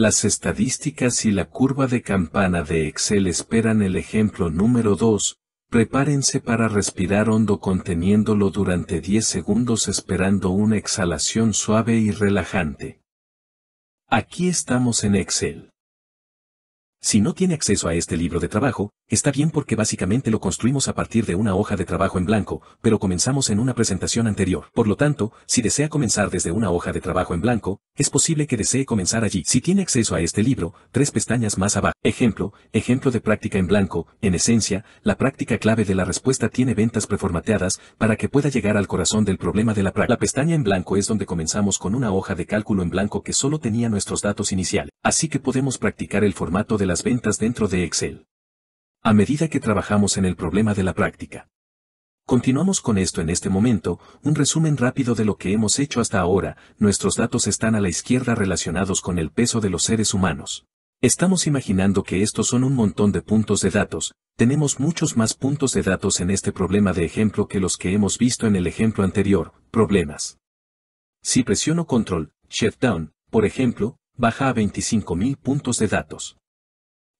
Las estadísticas y la curva de campana de Excel esperan el ejemplo número 2. Prepárense para respirar hondo conteniéndolo durante 10 segundos esperando una exhalación suave y relajante. Aquí estamos en Excel. Si no tiene acceso a este libro de trabajo, está bien porque básicamente lo construimos a partir de una hoja de trabajo en blanco, pero comenzamos en una presentación anterior. Por lo tanto, si desea comenzar desde una hoja de trabajo en blanco, es posible que desee comenzar allí. Si tiene acceso a este libro, tres pestañas más abajo. Ejemplo, ejemplo de práctica en blanco, en esencia, la práctica clave de la respuesta tiene ventas preformateadas para que pueda llegar al corazón del problema de la práctica. La pestaña en blanco es donde comenzamos con una hoja de cálculo en blanco que solo tenía nuestros datos iniciales, así que podemos practicar el formato de la las ventas dentro de Excel. A medida que trabajamos en el problema de la práctica. Continuamos con esto en este momento, un resumen rápido de lo que hemos hecho hasta ahora, nuestros datos están a la izquierda relacionados con el peso de los seres humanos. Estamos imaginando que estos son un montón de puntos de datos, tenemos muchos más puntos de datos en este problema de ejemplo que los que hemos visto en el ejemplo anterior, problemas. Si presiono control, shift down, por ejemplo, baja a 25.000 puntos de datos.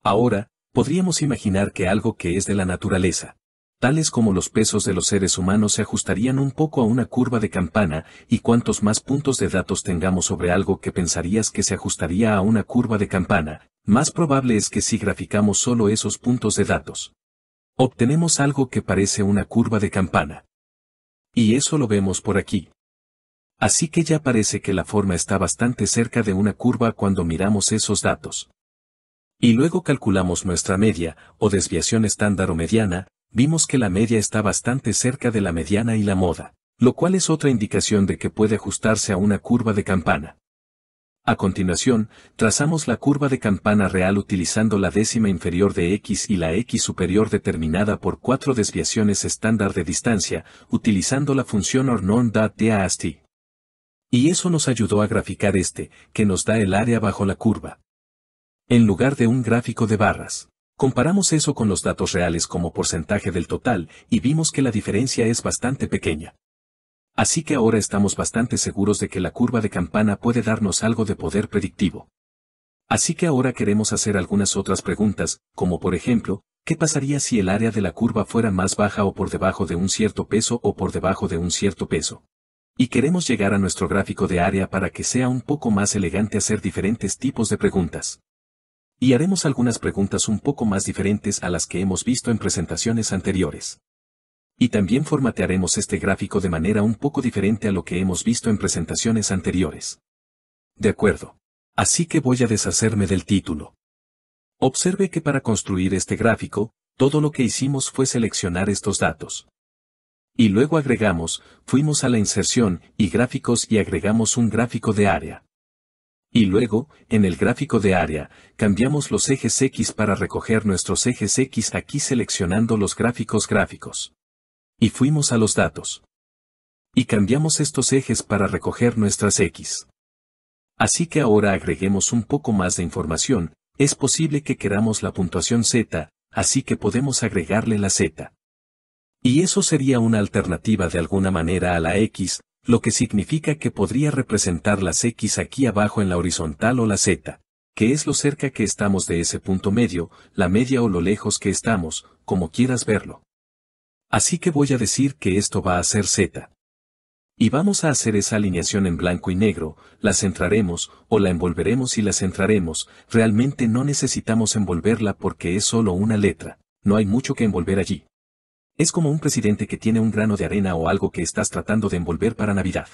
Ahora, podríamos imaginar que algo que es de la naturaleza, tales como los pesos de los seres humanos se ajustarían un poco a una curva de campana, y cuantos más puntos de datos tengamos sobre algo que pensarías que se ajustaría a una curva de campana, más probable es que si graficamos solo esos puntos de datos, obtenemos algo que parece una curva de campana. Y eso lo vemos por aquí. Así que ya parece que la forma está bastante cerca de una curva cuando miramos esos datos. Y luego calculamos nuestra media, o desviación estándar o mediana, vimos que la media está bastante cerca de la mediana y la moda, lo cual es otra indicación de que puede ajustarse a una curva de campana. A continuación, trazamos la curva de campana real utilizando la décima inferior de x y la x superior determinada por cuatro desviaciones estándar de distancia, utilizando la función ornon.dast. Y eso nos ayudó a graficar este, que nos da el área bajo la curva en lugar de un gráfico de barras. Comparamos eso con los datos reales como porcentaje del total y vimos que la diferencia es bastante pequeña. Así que ahora estamos bastante seguros de que la curva de campana puede darnos algo de poder predictivo. Así que ahora queremos hacer algunas otras preguntas, como por ejemplo, ¿qué pasaría si el área de la curva fuera más baja o por debajo de un cierto peso o por debajo de un cierto peso? Y queremos llegar a nuestro gráfico de área para que sea un poco más elegante hacer diferentes tipos de preguntas y haremos algunas preguntas un poco más diferentes a las que hemos visto en presentaciones anteriores. Y también formatearemos este gráfico de manera un poco diferente a lo que hemos visto en presentaciones anteriores. De acuerdo. Así que voy a deshacerme del título. Observe que para construir este gráfico, todo lo que hicimos fue seleccionar estos datos. Y luego agregamos, fuimos a la inserción y gráficos y agregamos un gráfico de área. Y luego, en el gráfico de área, cambiamos los ejes X para recoger nuestros ejes X aquí seleccionando los gráficos gráficos. Y fuimos a los datos. Y cambiamos estos ejes para recoger nuestras X. Así que ahora agreguemos un poco más de información, es posible que queramos la puntuación Z, así que podemos agregarle la Z. Y eso sería una alternativa de alguna manera a la X, lo que significa que podría representar las X aquí abajo en la horizontal o la Z, que es lo cerca que estamos de ese punto medio, la media o lo lejos que estamos, como quieras verlo. Así que voy a decir que esto va a ser Z. Y vamos a hacer esa alineación en blanco y negro, la centraremos, o la envolveremos y la centraremos, realmente no necesitamos envolverla porque es solo una letra, no hay mucho que envolver allí. Es como un presidente que tiene un grano de arena o algo que estás tratando de envolver para Navidad.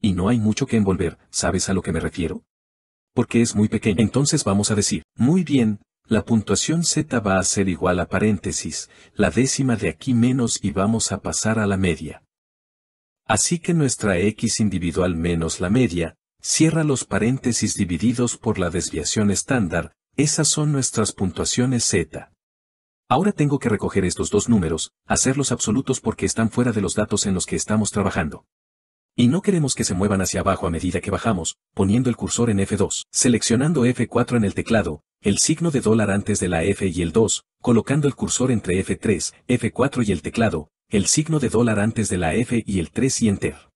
Y no hay mucho que envolver, ¿sabes a lo que me refiero? Porque es muy pequeño. Entonces vamos a decir, muy bien, la puntuación z va a ser igual a paréntesis, la décima de aquí menos y vamos a pasar a la media. Así que nuestra x individual menos la media, cierra los paréntesis divididos por la desviación estándar, esas son nuestras puntuaciones z. Ahora tengo que recoger estos dos números, hacerlos absolutos porque están fuera de los datos en los que estamos trabajando. Y no queremos que se muevan hacia abajo a medida que bajamos, poniendo el cursor en F2, seleccionando F4 en el teclado, el signo de dólar antes de la F y el 2, colocando el cursor entre F3, F4 y el teclado, el signo de dólar antes de la F y el 3 y Enter.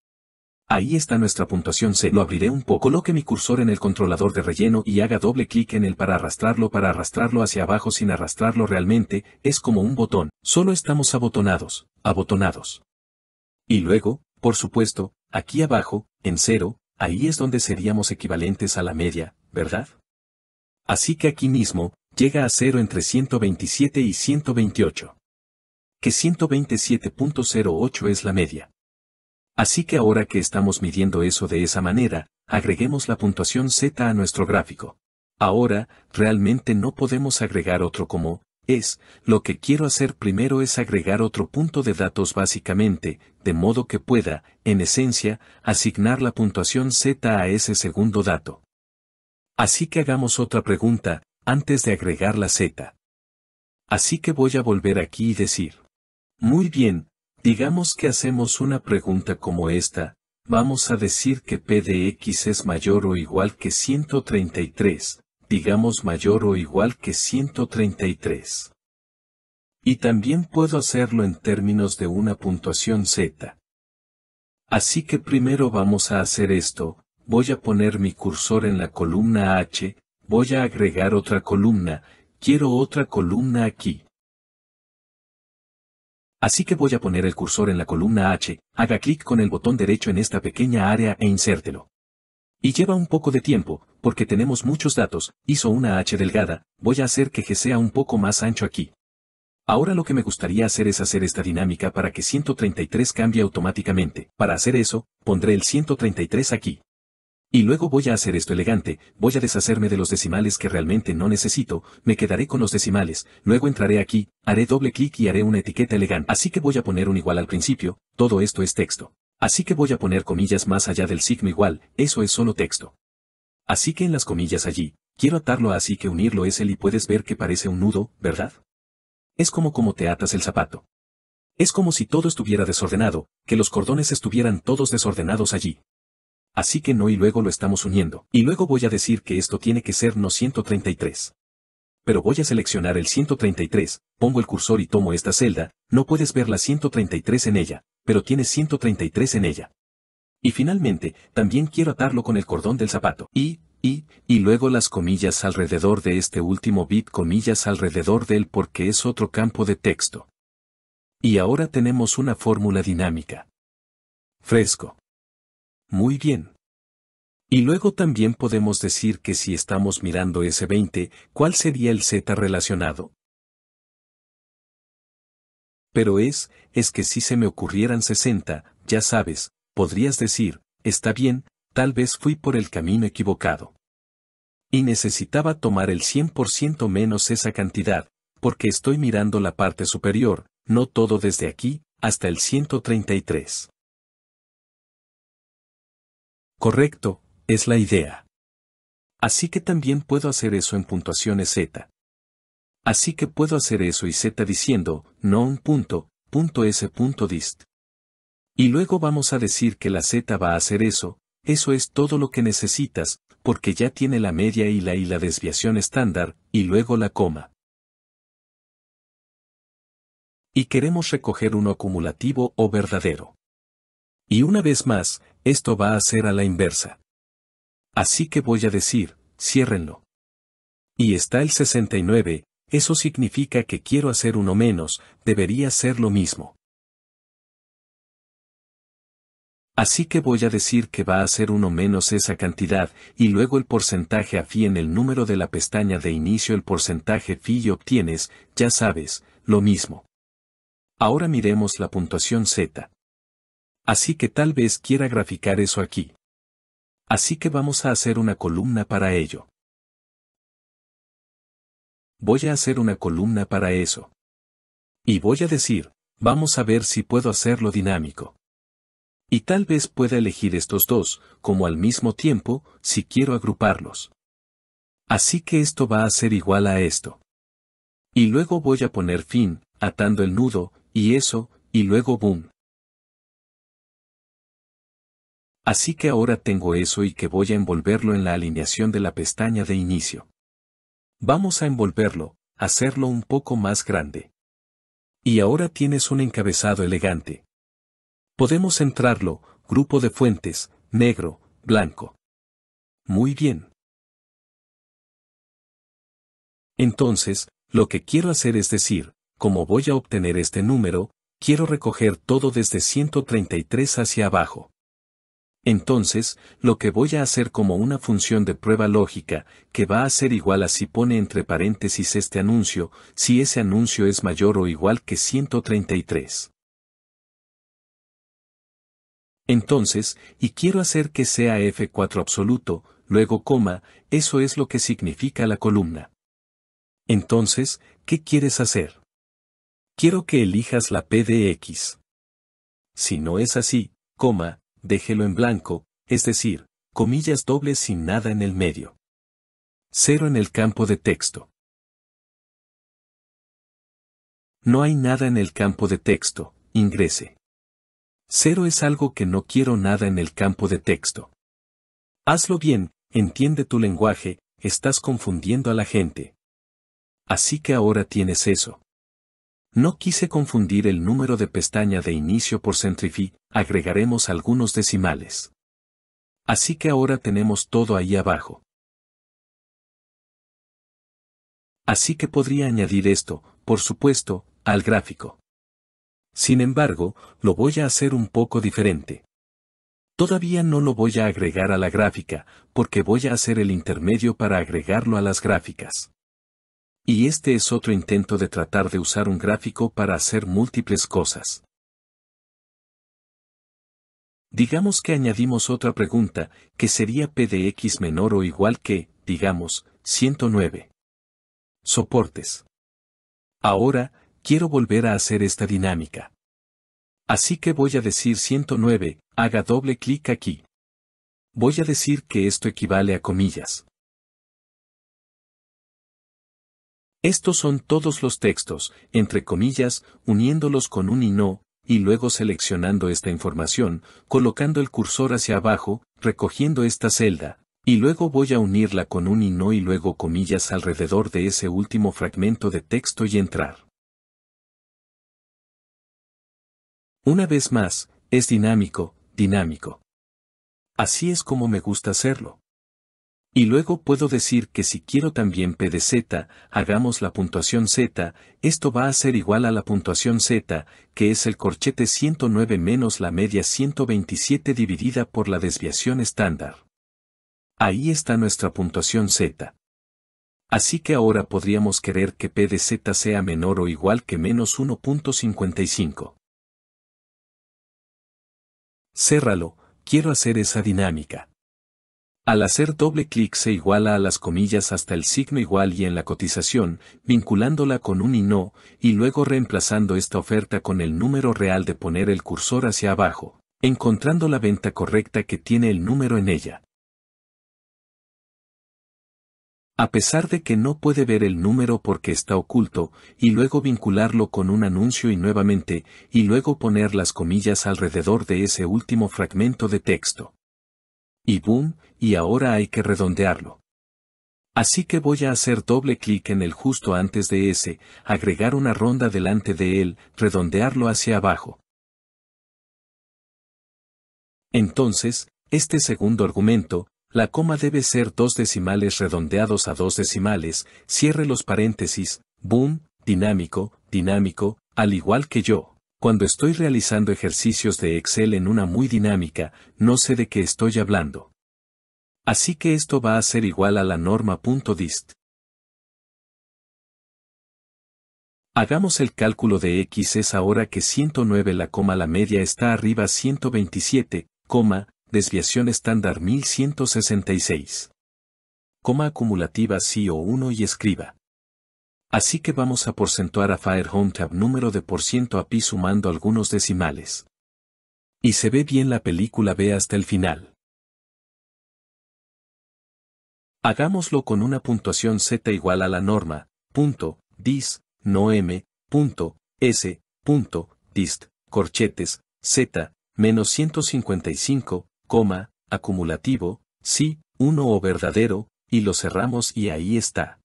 Ahí está nuestra puntuación C. Lo abriré un poco. Coloque mi cursor en el controlador de relleno y haga doble clic en él para arrastrarlo para arrastrarlo hacia abajo sin arrastrarlo realmente, es como un botón. Solo estamos abotonados, abotonados. Y luego, por supuesto, aquí abajo, en cero, ahí es donde seríamos equivalentes a la media, ¿verdad? Así que aquí mismo, llega a cero entre 127 y 128. Que 127.08 es la media. Así que ahora que estamos midiendo eso de esa manera, agreguemos la puntuación z a nuestro gráfico. Ahora, realmente no podemos agregar otro como, es, lo que quiero hacer primero es agregar otro punto de datos básicamente, de modo que pueda, en esencia, asignar la puntuación z a ese segundo dato. Así que hagamos otra pregunta, antes de agregar la z. Así que voy a volver aquí y decir. Muy bien, Digamos que hacemos una pregunta como esta, vamos a decir que P de X es mayor o igual que 133, digamos mayor o igual que 133. Y también puedo hacerlo en términos de una puntuación Z. Así que primero vamos a hacer esto, voy a poner mi cursor en la columna H, voy a agregar otra columna, quiero otra columna aquí. Así que voy a poner el cursor en la columna H, haga clic con el botón derecho en esta pequeña área e insértelo. Y lleva un poco de tiempo, porque tenemos muchos datos, hizo una H delgada, voy a hacer que G sea un poco más ancho aquí. Ahora lo que me gustaría hacer es hacer esta dinámica para que 133 cambie automáticamente. Para hacer eso, pondré el 133 aquí. Y luego voy a hacer esto elegante, voy a deshacerme de los decimales que realmente no necesito, me quedaré con los decimales, luego entraré aquí, haré doble clic y haré una etiqueta elegante. Así que voy a poner un igual al principio, todo esto es texto. Así que voy a poner comillas más allá del signo igual, eso es solo texto. Así que en las comillas allí, quiero atarlo así que unirlo es el y puedes ver que parece un nudo, ¿verdad? Es como como te atas el zapato. Es como si todo estuviera desordenado, que los cordones estuvieran todos desordenados allí así que no y luego lo estamos uniendo. Y luego voy a decir que esto tiene que ser no 133. Pero voy a seleccionar el 133, pongo el cursor y tomo esta celda, no puedes ver la 133 en ella, pero tiene 133 en ella. Y finalmente, también quiero atarlo con el cordón del zapato. Y, y, y luego las comillas alrededor de este último bit comillas alrededor de él porque es otro campo de texto. Y ahora tenemos una fórmula dinámica. Fresco. Muy bien. Y luego también podemos decir que si estamos mirando ese 20, ¿cuál sería el Z relacionado? Pero es, es que si se me ocurrieran 60, ya sabes, podrías decir, está bien, tal vez fui por el camino equivocado. Y necesitaba tomar el 100% menos esa cantidad, porque estoy mirando la parte superior, no todo desde aquí, hasta el 133. Correcto, es la idea. Así que también puedo hacer eso en puntuaciones z. Así que puedo hacer eso y z diciendo, no un punto, punto s punto dist. Y luego vamos a decir que la z va a hacer eso, eso es todo lo que necesitas, porque ya tiene la media y la y la desviación estándar, y luego la coma. Y queremos recoger uno acumulativo o verdadero. Y una vez más, esto va a ser a la inversa. Así que voy a decir, ciérrenlo. Y está el 69, eso significa que quiero hacer uno menos, debería ser lo mismo. Así que voy a decir que va a ser uno menos esa cantidad, y luego el porcentaje a fi en el número de la pestaña de inicio el porcentaje fi y obtienes, ya sabes, lo mismo. Ahora miremos la puntuación Z. Así que tal vez quiera graficar eso aquí. Así que vamos a hacer una columna para ello. Voy a hacer una columna para eso. Y voy a decir, vamos a ver si puedo hacerlo dinámico. Y tal vez pueda elegir estos dos, como al mismo tiempo, si quiero agruparlos. Así que esto va a ser igual a esto. Y luego voy a poner fin, atando el nudo, y eso, y luego boom. Así que ahora tengo eso y que voy a envolverlo en la alineación de la pestaña de inicio. Vamos a envolverlo, hacerlo un poco más grande. Y ahora tienes un encabezado elegante. Podemos centrarlo, grupo de fuentes, negro, blanco. Muy bien. Entonces, lo que quiero hacer es decir, como voy a obtener este número, quiero recoger todo desde 133 hacia abajo. Entonces, lo que voy a hacer como una función de prueba lógica, que va a ser igual a si pone entre paréntesis este anuncio, si ese anuncio es mayor o igual que 133. Entonces, y quiero hacer que sea F4 absoluto, luego coma, eso es lo que significa la columna. Entonces, ¿qué quieres hacer? Quiero que elijas la P de X. Si no es así, coma, déjelo en blanco, es decir, comillas dobles sin nada en el medio. Cero en el campo de texto. No hay nada en el campo de texto, ingrese. Cero es algo que no quiero nada en el campo de texto. Hazlo bien, entiende tu lenguaje, estás confundiendo a la gente. Así que ahora tienes eso. No quise confundir el número de pestaña de inicio por centrifí, agregaremos algunos decimales. Así que ahora tenemos todo ahí abajo. Así que podría añadir esto, por supuesto, al gráfico. Sin embargo, lo voy a hacer un poco diferente. Todavía no lo voy a agregar a la gráfica, porque voy a hacer el intermedio para agregarlo a las gráficas. Y este es otro intento de tratar de usar un gráfico para hacer múltiples cosas. Digamos que añadimos otra pregunta, que sería p de x menor o igual que, digamos, 109. Soportes. Ahora, quiero volver a hacer esta dinámica. Así que voy a decir 109, haga doble clic aquí. Voy a decir que esto equivale a comillas. Estos son todos los textos, entre comillas, uniéndolos con un y no, y luego seleccionando esta información, colocando el cursor hacia abajo, recogiendo esta celda, y luego voy a unirla con un y no y luego comillas alrededor de ese último fragmento de texto y entrar. Una vez más, es dinámico, dinámico. Así es como me gusta hacerlo. Y luego puedo decir que si quiero también P de Z, hagamos la puntuación Z, esto va a ser igual a la puntuación Z, que es el corchete 109 menos la media 127 dividida por la desviación estándar. Ahí está nuestra puntuación Z. Así que ahora podríamos querer que P de Z sea menor o igual que menos 1.55. Cérralo, quiero hacer esa dinámica. Al hacer doble clic se iguala a las comillas hasta el signo igual y en la cotización, vinculándola con un y no, y luego reemplazando esta oferta con el número real de poner el cursor hacia abajo, encontrando la venta correcta que tiene el número en ella. A pesar de que no puede ver el número porque está oculto, y luego vincularlo con un anuncio y nuevamente, y luego poner las comillas alrededor de ese último fragmento de texto. Y boom, y ahora hay que redondearlo. Así que voy a hacer doble clic en el justo antes de ese, agregar una ronda delante de él, redondearlo hacia abajo. Entonces, este segundo argumento, la coma debe ser dos decimales redondeados a dos decimales, cierre los paréntesis, boom, dinámico, dinámico, al igual que yo. Cuando estoy realizando ejercicios de Excel en una muy dinámica, no sé de qué estoy hablando. Así que esto va a ser igual a la norma.dist. Hagamos el cálculo de x es ahora que 109 la coma la media está arriba 127, desviación estándar 1166. Coma acumulativa o 1 y escriba. Así que vamos a porcentuar a Firehome Tab número de por ciento a pi sumando algunos decimales. Y se ve bien la película B hasta el final. Hagámoslo con una puntuación z igual a la norma, punto, dis, no m, punto, s, punto, dist, corchetes, z, menos 155, coma, acumulativo, sí, uno o verdadero, y lo cerramos y ahí está.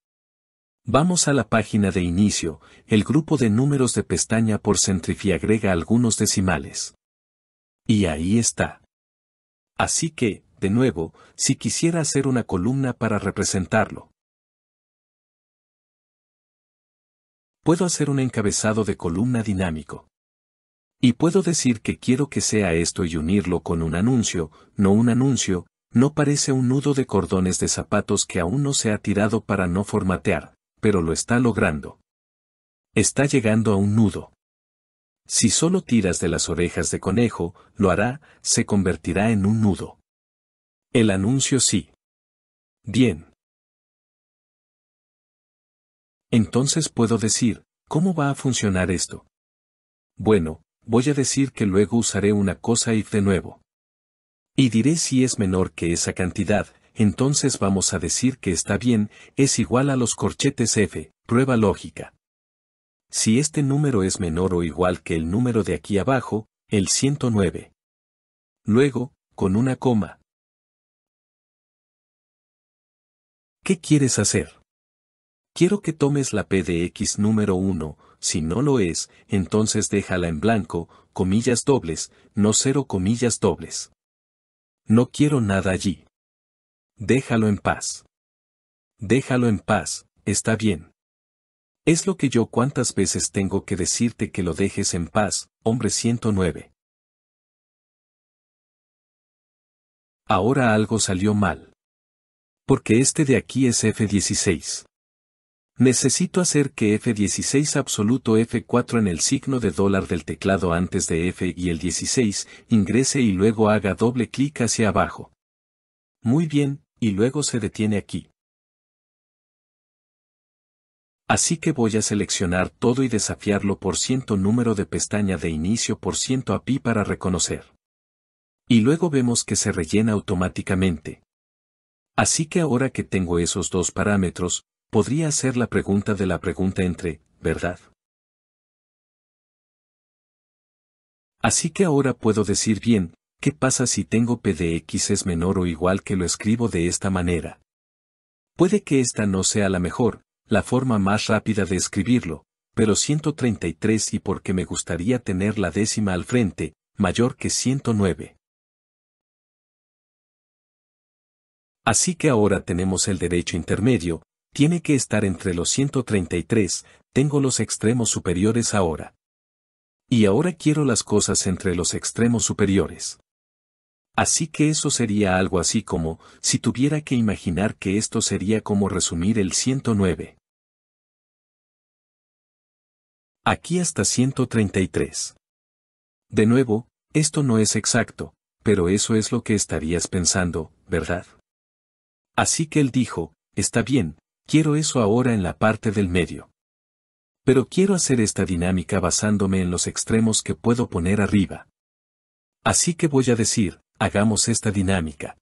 Vamos a la página de inicio, el grupo de números de pestaña por centrifi agrega algunos decimales. Y ahí está. Así que, de nuevo, si quisiera hacer una columna para representarlo. Puedo hacer un encabezado de columna dinámico. Y puedo decir que quiero que sea esto y unirlo con un anuncio, no un anuncio, no parece un nudo de cordones de zapatos que aún no se ha tirado para no formatear pero lo está logrando. Está llegando a un nudo. Si solo tiras de las orejas de conejo, lo hará, se convertirá en un nudo. El anuncio sí. Bien. Entonces puedo decir, ¿cómo va a funcionar esto? Bueno, voy a decir que luego usaré una cosa if de nuevo. Y diré si es menor que esa cantidad, entonces vamos a decir que está bien, es igual a los corchetes f, prueba lógica. Si este número es menor o igual que el número de aquí abajo, el 109. Luego, con una coma. ¿Qué quieres hacer? Quiero que tomes la p de x número 1, si no lo es, entonces déjala en blanco, comillas dobles, no cero comillas dobles. No quiero nada allí. Déjalo en paz. Déjalo en paz, está bien. Es lo que yo cuántas veces tengo que decirte que lo dejes en paz, hombre 109. Ahora algo salió mal. Porque este de aquí es F16. Necesito hacer que F16 absoluto F4 en el signo de dólar del teclado antes de F y el 16 ingrese y luego haga doble clic hacia abajo. Muy bien, y luego se detiene aquí. Así que voy a seleccionar todo y desafiarlo por ciento número de pestaña de inicio por ciento API para reconocer. Y luego vemos que se rellena automáticamente. Así que ahora que tengo esos dos parámetros, podría hacer la pregunta de la pregunta entre, ¿verdad? Así que ahora puedo decir bien, ¿qué pasa si tengo p de x es menor o igual que lo escribo de esta manera? Puede que esta no sea la mejor, la forma más rápida de escribirlo, pero 133 y porque me gustaría tener la décima al frente, mayor que 109. Así que ahora tenemos el derecho intermedio, tiene que estar entre los 133, tengo los extremos superiores ahora. Y ahora quiero las cosas entre los extremos superiores. Así que eso sería algo así como, si tuviera que imaginar que esto sería como resumir el 109. Aquí hasta 133. De nuevo, esto no es exacto, pero eso es lo que estarías pensando, ¿verdad? Así que él dijo, está bien, quiero eso ahora en la parte del medio. Pero quiero hacer esta dinámica basándome en los extremos que puedo poner arriba. Así que voy a decir, Hagamos esta dinámica.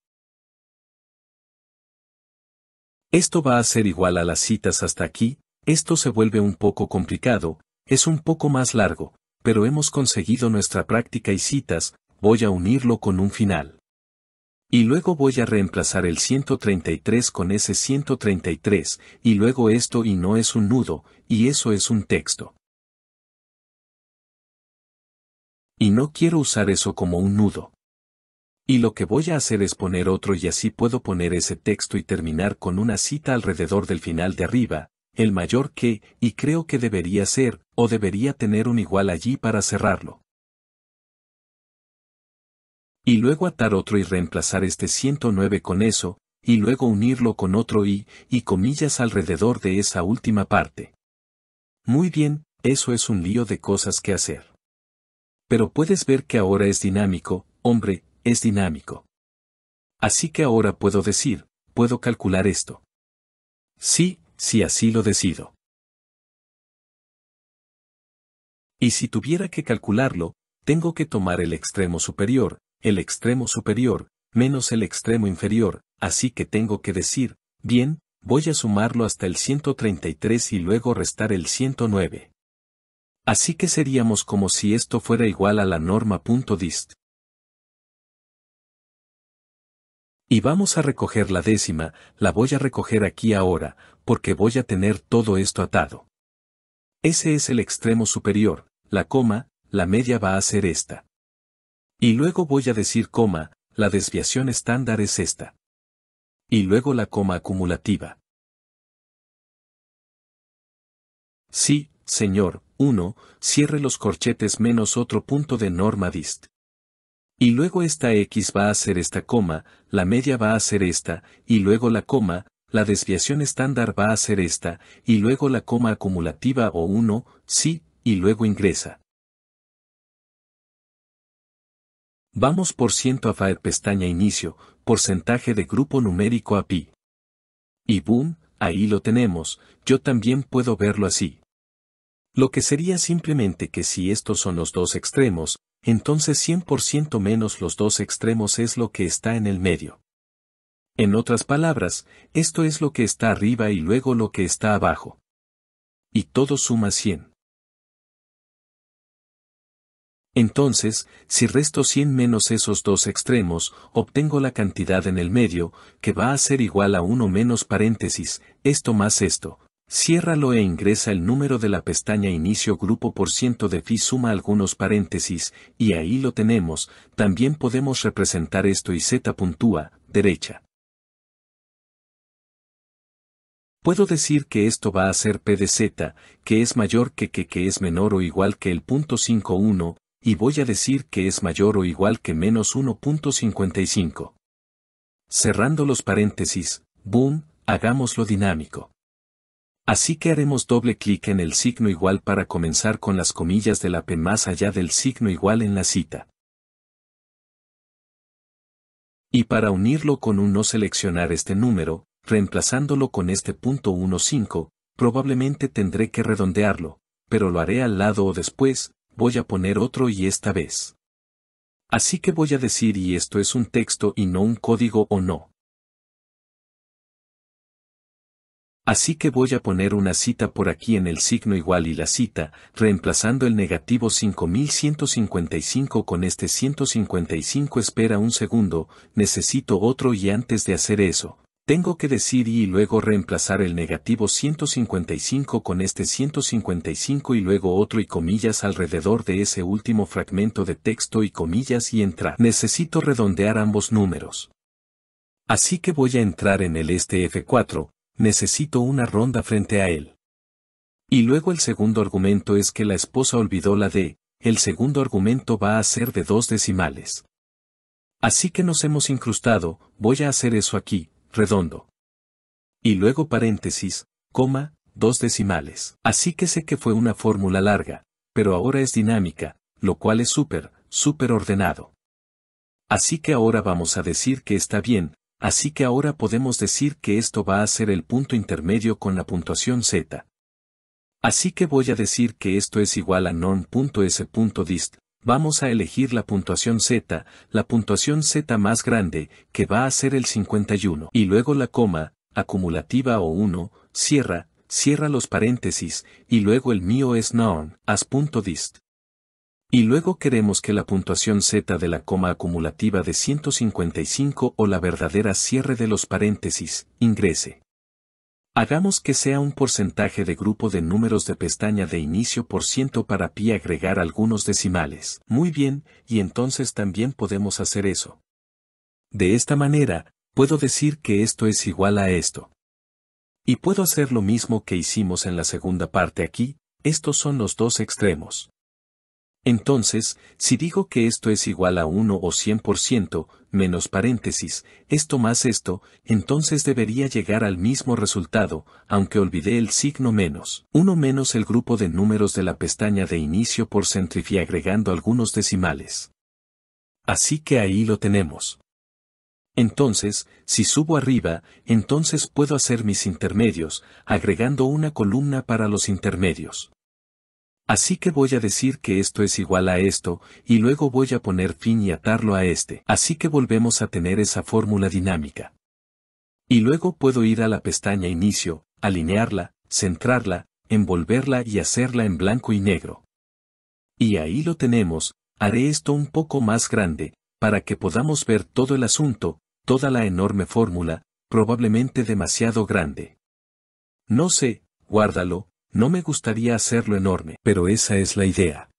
Esto va a ser igual a las citas hasta aquí, esto se vuelve un poco complicado, es un poco más largo, pero hemos conseguido nuestra práctica y citas, voy a unirlo con un final. Y luego voy a reemplazar el 133 con ese 133, y luego esto y no es un nudo, y eso es un texto. Y no quiero usar eso como un nudo. Y lo que voy a hacer es poner otro y así puedo poner ese texto y terminar con una cita alrededor del final de arriba, el mayor que, y creo que debería ser, o debería tener un igual allí para cerrarlo. Y luego atar otro y reemplazar este 109 con eso, y luego unirlo con otro y, y comillas alrededor de esa última parte. Muy bien, eso es un lío de cosas que hacer. Pero puedes ver que ahora es dinámico, hombre, es dinámico. Así que ahora puedo decir, puedo calcular esto. Sí, si así lo decido. Y si tuviera que calcularlo, tengo que tomar el extremo superior, el extremo superior, menos el extremo inferior, así que tengo que decir, bien, voy a sumarlo hasta el 133 y luego restar el 109. Así que seríamos como si esto fuera igual a la norma.dist. Y vamos a recoger la décima, la voy a recoger aquí ahora, porque voy a tener todo esto atado. Ese es el extremo superior, la coma, la media va a ser esta. Y luego voy a decir coma, la desviación estándar es esta. Y luego la coma acumulativa. Sí, señor, 1, cierre los corchetes menos otro punto de norma dist. Y luego esta x va a ser esta coma, la media va a ser esta, y luego la coma, la desviación estándar va a ser esta, y luego la coma acumulativa o 1, sí, y luego ingresa. Vamos por ciento a FAED pestaña inicio, porcentaje de grupo numérico a pi. Y boom, ahí lo tenemos, yo también puedo verlo así. Lo que sería simplemente que si estos son los dos extremos, entonces 100% menos los dos extremos es lo que está en el medio. En otras palabras, esto es lo que está arriba y luego lo que está abajo. Y todo suma 100. Entonces, si resto 100 menos esos dos extremos, obtengo la cantidad en el medio, que va a ser igual a 1 menos paréntesis, esto más esto, Ciérralo e ingresa el número de la pestaña Inicio Grupo por ciento de Fi suma algunos paréntesis, y ahí lo tenemos, también podemos representar esto y Z puntúa, derecha. Puedo decir que esto va a ser P de Z, que es mayor que que que es menor o igual que el punto 51, y voy a decir que es mayor o igual que menos 1.55. Cerrando los paréntesis, boom, lo dinámico. Así que haremos doble clic en el signo igual para comenzar con las comillas de la P más allá del signo igual en la cita. Y para unirlo con un no seleccionar este número, reemplazándolo con este punto 15, probablemente tendré que redondearlo, pero lo haré al lado o después, voy a poner otro y esta vez. Así que voy a decir y esto es un texto y no un código o no. Así que voy a poner una cita por aquí en el signo igual y la cita, reemplazando el negativo 5155 con este 155 espera un segundo, necesito otro y antes de hacer eso, tengo que decir y luego reemplazar el negativo 155 con este 155 y luego otro y comillas alrededor de ese último fragmento de texto y comillas y entrar. Necesito redondear ambos números. Así que voy a entrar en el este F4, necesito una ronda frente a él. Y luego el segundo argumento es que la esposa olvidó la D. el segundo argumento va a ser de dos decimales. Así que nos hemos incrustado, voy a hacer eso aquí, redondo. Y luego paréntesis, coma, dos decimales. Así que sé que fue una fórmula larga, pero ahora es dinámica, lo cual es súper, súper ordenado. Así que ahora vamos a decir que está bien, Así que ahora podemos decir que esto va a ser el punto intermedio con la puntuación z. Así que voy a decir que esto es igual a non.s.dist. Vamos a elegir la puntuación z, la puntuación z más grande, que va a ser el 51. Y luego la coma, acumulativa o 1, cierra, cierra los paréntesis, y luego el mío es as.dist. Y luego queremos que la puntuación z de la coma acumulativa de 155 o la verdadera cierre de los paréntesis ingrese. Hagamos que sea un porcentaje de grupo de números de pestaña de inicio por ciento para pi agregar algunos decimales. Muy bien, y entonces también podemos hacer eso. De esta manera, puedo decir que esto es igual a esto. Y puedo hacer lo mismo que hicimos en la segunda parte aquí, estos son los dos extremos. Entonces, si digo que esto es igual a 1 o 100%, menos paréntesis, esto más esto, entonces debería llegar al mismo resultado, aunque olvidé el signo menos. 1 menos el grupo de números de la pestaña de inicio por centrifi agregando algunos decimales. Así que ahí lo tenemos. Entonces, si subo arriba, entonces puedo hacer mis intermedios, agregando una columna para los intermedios. Así que voy a decir que esto es igual a esto, y luego voy a poner fin y atarlo a este. Así que volvemos a tener esa fórmula dinámica. Y luego puedo ir a la pestaña Inicio, alinearla, centrarla, envolverla y hacerla en blanco y negro. Y ahí lo tenemos, haré esto un poco más grande, para que podamos ver todo el asunto, toda la enorme fórmula, probablemente demasiado grande. No sé, guárdalo, no me gustaría hacerlo enorme, pero esa es la idea.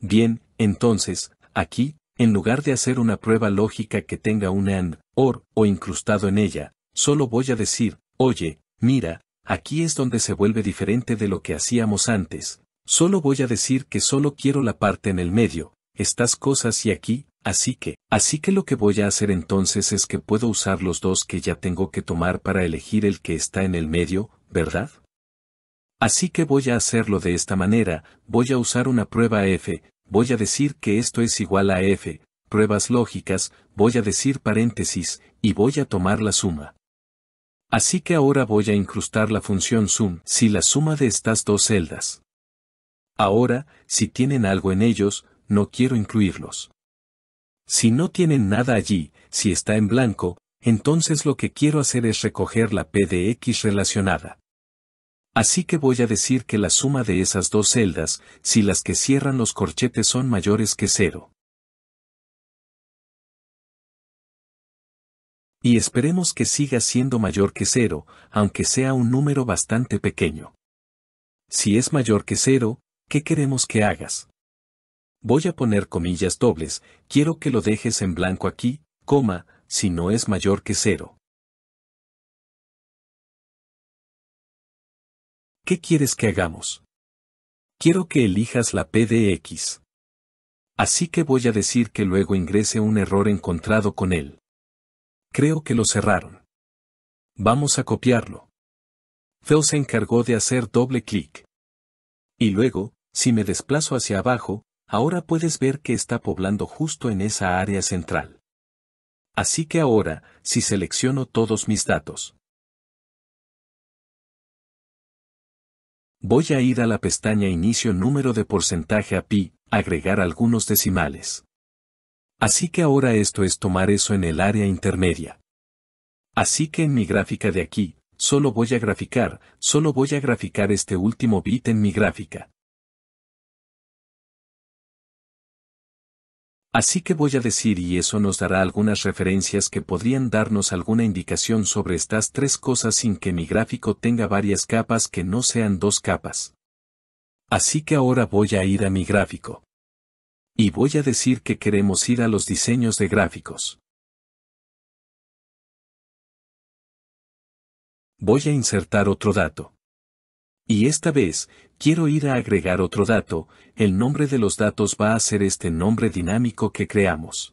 Bien, entonces, aquí, en lugar de hacer una prueba lógica que tenga un AND, OR o incrustado en ella, solo voy a decir, oye, mira, aquí es donde se vuelve diferente de lo que hacíamos antes, solo voy a decir que solo quiero la parte en el medio, estas cosas y aquí, así que, así que lo que voy a hacer entonces es que puedo usar los dos que ya tengo que tomar para elegir el que está en el medio, ¿verdad? Así que voy a hacerlo de esta manera, voy a usar una prueba f, voy a decir que esto es igual a f, pruebas lógicas, voy a decir paréntesis, y voy a tomar la suma. Así que ahora voy a incrustar la función sum si la suma de estas dos celdas. Ahora, si tienen algo en ellos, no quiero incluirlos. Si no tienen nada allí, si está en blanco, entonces lo que quiero hacer es recoger la p de x relacionada. Así que voy a decir que la suma de esas dos celdas, si las que cierran los corchetes son mayores que cero. Y esperemos que siga siendo mayor que cero, aunque sea un número bastante pequeño. Si es mayor que cero, ¿qué queremos que hagas? Voy a poner comillas dobles, quiero que lo dejes en blanco aquí, coma, si no es mayor que cero. ¿Qué quieres que hagamos? Quiero que elijas la PDX. Así que voy a decir que luego ingrese un error encontrado con él. Creo que lo cerraron. Vamos a copiarlo. Feo se encargó de hacer doble clic. Y luego, si me desplazo hacia abajo, ahora puedes ver que está poblando justo en esa área central. Así que ahora, si selecciono todos mis datos, Voy a ir a la pestaña Inicio número de porcentaje a pi, agregar algunos decimales. Así que ahora esto es tomar eso en el área intermedia. Así que en mi gráfica de aquí, solo voy a graficar, solo voy a graficar este último bit en mi gráfica. Así que voy a decir y eso nos dará algunas referencias que podrían darnos alguna indicación sobre estas tres cosas sin que mi gráfico tenga varias capas que no sean dos capas. Así que ahora voy a ir a mi gráfico. Y voy a decir que queremos ir a los diseños de gráficos. Voy a insertar otro dato. Y esta vez, quiero ir a agregar otro dato, el nombre de los datos va a ser este nombre dinámico que creamos.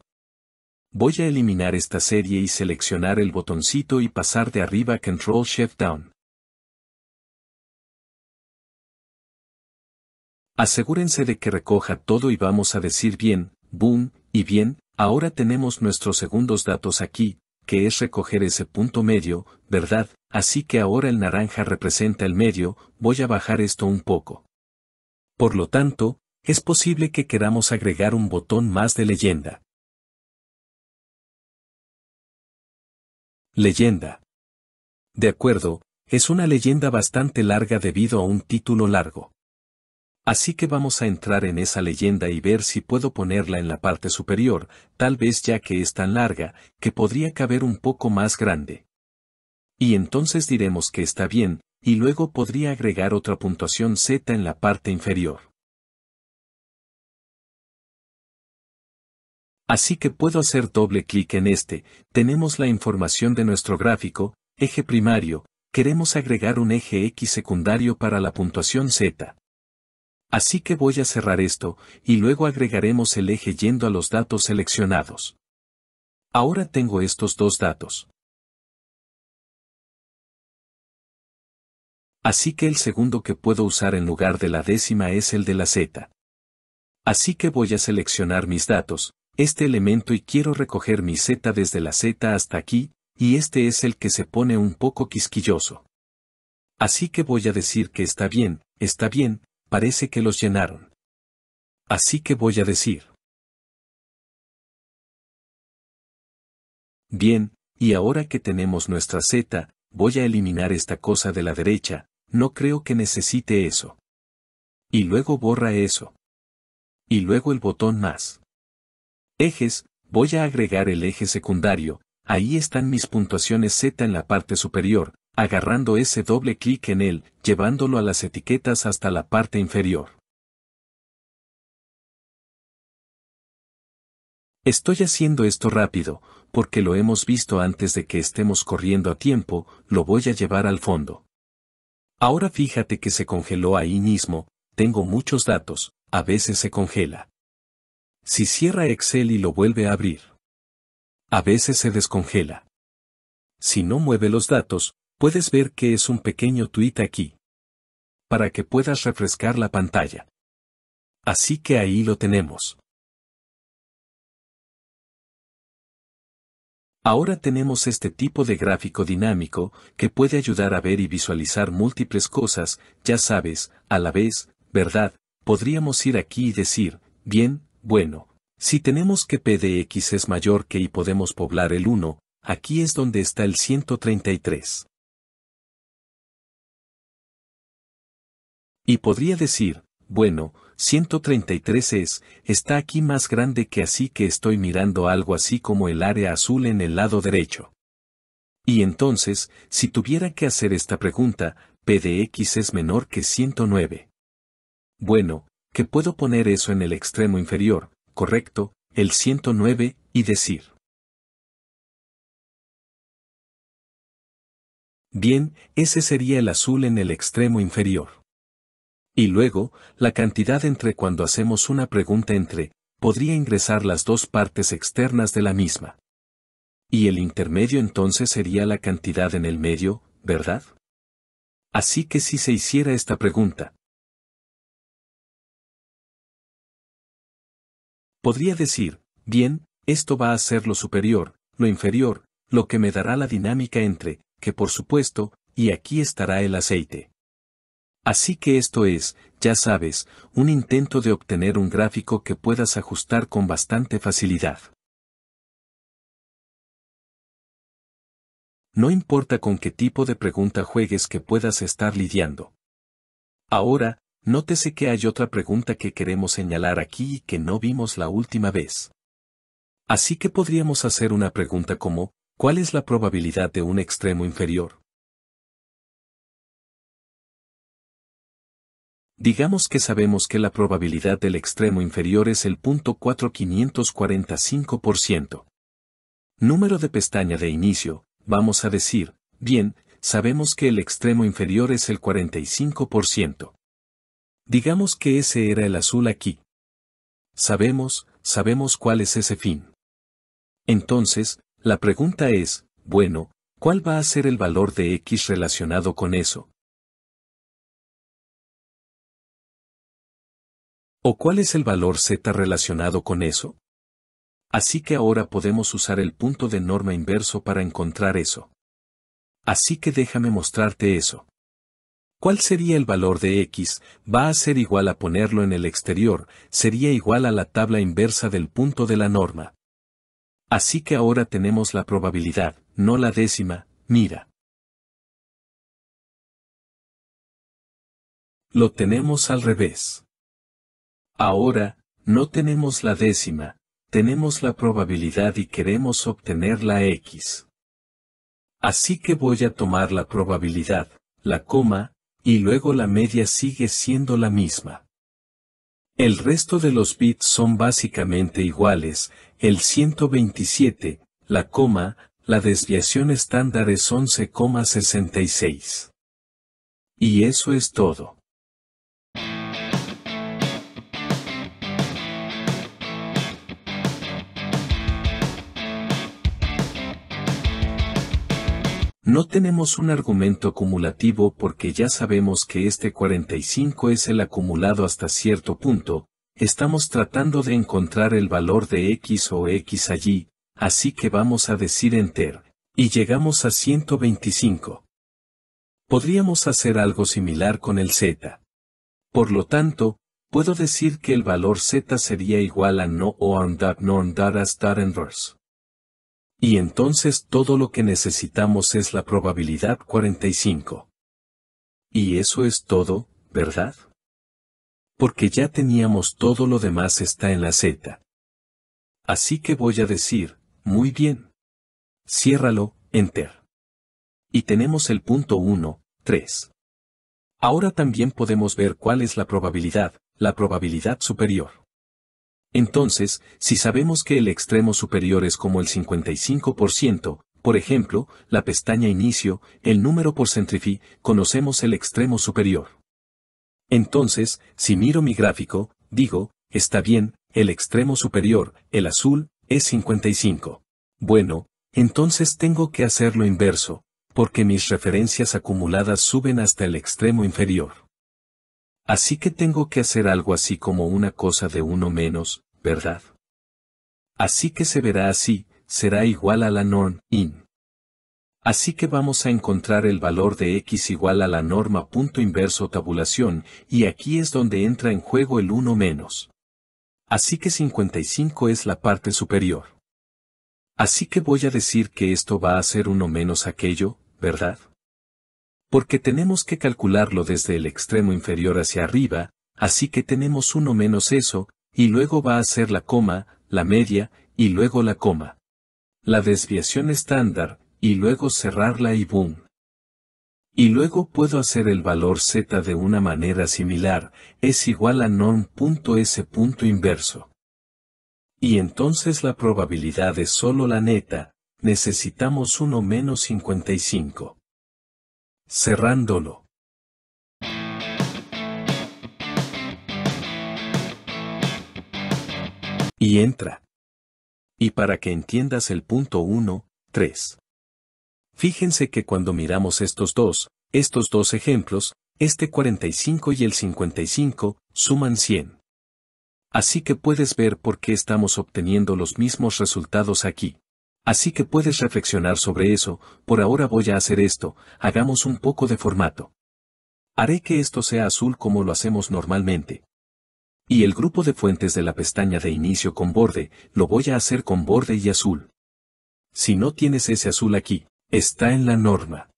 Voy a eliminar esta serie y seleccionar el botoncito y pasar de arriba Control Shift Down. Asegúrense de que recoja todo y vamos a decir bien, boom, y bien, ahora tenemos nuestros segundos datos aquí, que es recoger ese punto medio, ¿verdad? Así que ahora el naranja representa el medio, voy a bajar esto un poco. Por lo tanto, es posible que queramos agregar un botón más de leyenda. Leyenda. De acuerdo, es una leyenda bastante larga debido a un título largo. Así que vamos a entrar en esa leyenda y ver si puedo ponerla en la parte superior, tal vez ya que es tan larga, que podría caber un poco más grande. Y entonces diremos que está bien, y luego podría agregar otra puntuación Z en la parte inferior. Así que puedo hacer doble clic en este, tenemos la información de nuestro gráfico, eje primario, queremos agregar un eje X secundario para la puntuación Z. Así que voy a cerrar esto, y luego agregaremos el eje yendo a los datos seleccionados. Ahora tengo estos dos datos. Así que el segundo que puedo usar en lugar de la décima es el de la Z. Así que voy a seleccionar mis datos, este elemento y quiero recoger mi Z desde la Z hasta aquí, y este es el que se pone un poco quisquilloso. Así que voy a decir que está bien, está bien, parece que los llenaron. Así que voy a decir. Bien, y ahora que tenemos nuestra Z, voy a eliminar esta cosa de la derecha, no creo que necesite eso. Y luego borra eso. Y luego el botón más. Ejes, voy a agregar el eje secundario, ahí están mis puntuaciones Z en la parte superior, agarrando ese doble clic en él, llevándolo a las etiquetas hasta la parte inferior. Estoy haciendo esto rápido, porque lo hemos visto antes de que estemos corriendo a tiempo, lo voy a llevar al fondo. Ahora fíjate que se congeló ahí mismo, tengo muchos datos, a veces se congela. Si cierra Excel y lo vuelve a abrir. A veces se descongela. Si no mueve los datos, Puedes ver que es un pequeño tweet aquí. Para que puedas refrescar la pantalla. Así que ahí lo tenemos. Ahora tenemos este tipo de gráfico dinámico que puede ayudar a ver y visualizar múltiples cosas, ya sabes, a la vez, ¿verdad? Podríamos ir aquí y decir, bien, bueno, si tenemos que P de X es mayor que y podemos poblar el 1, aquí es donde está el 133. Y podría decir, bueno, 133 es, está aquí más grande que así que estoy mirando algo así como el área azul en el lado derecho. Y entonces, si tuviera que hacer esta pregunta, p de x es menor que 109. Bueno, que puedo poner eso en el extremo inferior, correcto, el 109, y decir. Bien, ese sería el azul en el extremo inferior. Y luego, la cantidad entre cuando hacemos una pregunta entre, podría ingresar las dos partes externas de la misma. Y el intermedio entonces sería la cantidad en el medio, ¿verdad? Así que si se hiciera esta pregunta, podría decir, bien, esto va a ser lo superior, lo inferior, lo que me dará la dinámica entre, que por supuesto, y aquí estará el aceite. Así que esto es, ya sabes, un intento de obtener un gráfico que puedas ajustar con bastante facilidad. No importa con qué tipo de pregunta juegues que puedas estar lidiando. Ahora, nótese que hay otra pregunta que queremos señalar aquí y que no vimos la última vez. Así que podríamos hacer una pregunta como, ¿cuál es la probabilidad de un extremo inferior? Digamos que sabemos que la probabilidad del extremo inferior es el 0.4545%. Número de pestaña de inicio, vamos a decir, bien, sabemos que el extremo inferior es el 45%. Digamos que ese era el azul aquí. Sabemos, sabemos cuál es ese fin. Entonces, la pregunta es, bueno, ¿cuál va a ser el valor de X relacionado con eso? ¿O cuál es el valor z relacionado con eso? Así que ahora podemos usar el punto de norma inverso para encontrar eso. Así que déjame mostrarte eso. ¿Cuál sería el valor de x? Va a ser igual a ponerlo en el exterior, sería igual a la tabla inversa del punto de la norma. Así que ahora tenemos la probabilidad, no la décima, mira. Lo tenemos al revés. Ahora, no tenemos la décima, tenemos la probabilidad y queremos obtener la x. Así que voy a tomar la probabilidad, la coma, y luego la media sigue siendo la misma. El resto de los bits son básicamente iguales, el 127, la coma, la desviación estándar es 11,66. Y eso es todo. No tenemos un argumento acumulativo porque ya sabemos que este 45 es el acumulado hasta cierto punto, estamos tratando de encontrar el valor de X o X allí, así que vamos a decir enter, y llegamos a 125. Podríamos hacer algo similar con el Z. Por lo tanto, puedo decir que el valor Z sería igual a no o and no as as inverse. Y entonces todo lo que necesitamos es la probabilidad 45. Y eso es todo, ¿verdad? Porque ya teníamos todo lo demás está en la Z. Así que voy a decir, muy bien. Ciérralo, enter. Y tenemos el punto 1, 3. Ahora también podemos ver cuál es la probabilidad, la probabilidad superior. Entonces, si sabemos que el extremo superior es como el 55%, por ejemplo, la pestaña Inicio, el número por Centrifí, conocemos el extremo superior. Entonces, si miro mi gráfico, digo, está bien, el extremo superior, el azul, es 55. Bueno, entonces tengo que hacer lo inverso, porque mis referencias acumuladas suben hasta el extremo inferior. Así que tengo que hacer algo así como una cosa de uno menos, ¿verdad? Así que se verá así, será igual a la norm, in. Así que vamos a encontrar el valor de x igual a la norma punto inverso tabulación, y aquí es donde entra en juego el 1 menos. Así que 55 es la parte superior. Así que voy a decir que esto va a ser 1 menos aquello, ¿verdad? Porque tenemos que calcularlo desde el extremo inferior hacia arriba, así que tenemos 1 menos eso, y luego va a ser la coma, la media, y luego la coma. La desviación estándar, y luego cerrarla y boom. Y luego puedo hacer el valor z de una manera similar, es igual a non.s inverso. Y entonces la probabilidad es solo la neta, necesitamos 1 menos 55. Cerrándolo. Y entra. Y para que entiendas el punto 1, 3. Fíjense que cuando miramos estos dos, estos dos ejemplos, este 45 y el 55, suman 100. Así que puedes ver por qué estamos obteniendo los mismos resultados aquí. Así que puedes reflexionar sobre eso, por ahora voy a hacer esto, hagamos un poco de formato. Haré que esto sea azul como lo hacemos normalmente. Y el grupo de fuentes de la pestaña de inicio con borde, lo voy a hacer con borde y azul. Si no tienes ese azul aquí, está en la norma.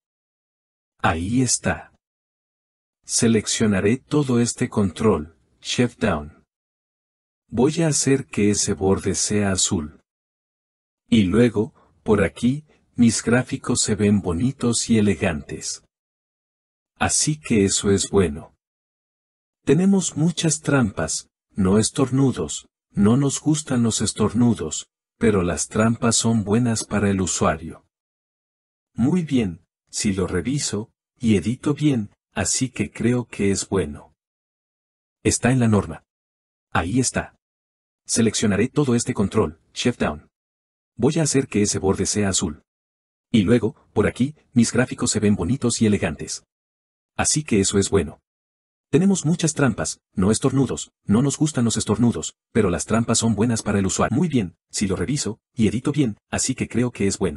Ahí está. Seleccionaré todo este control, Shift Down. Voy a hacer que ese borde sea azul. Y luego, por aquí, mis gráficos se ven bonitos y elegantes. Así que eso es bueno. Tenemos muchas trampas, no estornudos, no nos gustan los estornudos, pero las trampas son buenas para el usuario. Muy bien, si lo reviso, y edito bien, así que creo que es bueno. Está en la norma. Ahí está. Seleccionaré todo este control, Shift Down. Voy a hacer que ese borde sea azul. Y luego, por aquí, mis gráficos se ven bonitos y elegantes. Así que eso es bueno. Tenemos muchas trampas, no estornudos, no nos gustan los estornudos, pero las trampas son buenas para el usuario. Muy bien, si lo reviso, y edito bien, así que creo que es bueno.